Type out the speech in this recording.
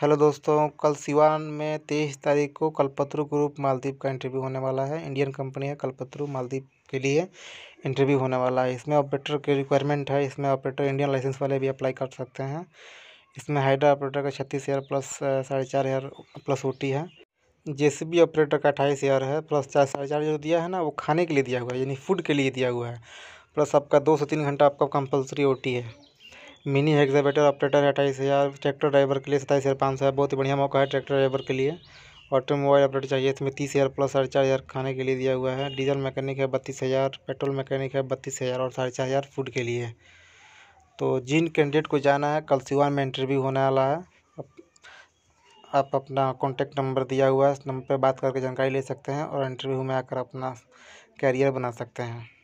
hello दोस्तों कल सिवान में तेईस तारीख को कलपत्रु ग्रुप मालदीप का इंटरव्यू होने वाला है इंडियन कंपनी है कलपत्रु मालदीप के लिए इंटरव्यू होने वाला है इसमें ऑपरेटर की रिक्वायरमेंट है इसमें ऑपरेटर इंडियन लाइसेंस वाले भी अप्लाई कर सकते हैं इसमें हाइड्रा ऑपरेटर का छत्तीस हज़ार प्लस साढ़े चार हज़ार प्लस ओ है जे ऑपरेटर का अट्ठाईस हज़ार है प्लस चार साढ़े चार जो दिया है ना वो खाने के लिए दिया हुआ है यानी फूड के लिए दिया हुआ है प्लस आपका दो से तीन घंटा आपका कंपलसरी ओ है मिनी एक्सकेवेटर ऑपरेटर है अट्ठाईस हज़ार ट्रैक्टर ड्राइवर के लिए सताईस हज़ार पाँच सौ है बहुत ही बढ़िया मौका है ट्रैक्टर ड्राइवर के लिए ऑटोमोबाइल ऑपरेटर चाहिए इसमें तीस हज़ार प्लस साढ़े चार हज़ार खाने के लिए दिया हुआ है डीजल मैकेनिक है बत्तीस हज़ार पेट्रोल मैकेनिक है बत्तीस हज़ार और साढ़े चार हज़ार फूड के लिए तो जिन कैंडिडेट को जाना है कल सिवान में इंटरव्यू होने वाला है आप अपना कॉन्टैक्ट नंबर दिया हुआ है इस नंबर पर बात करके जानकारी ले सकते हैं और इंटरव्यू में आकर अपना कैरियर बना सकते हैं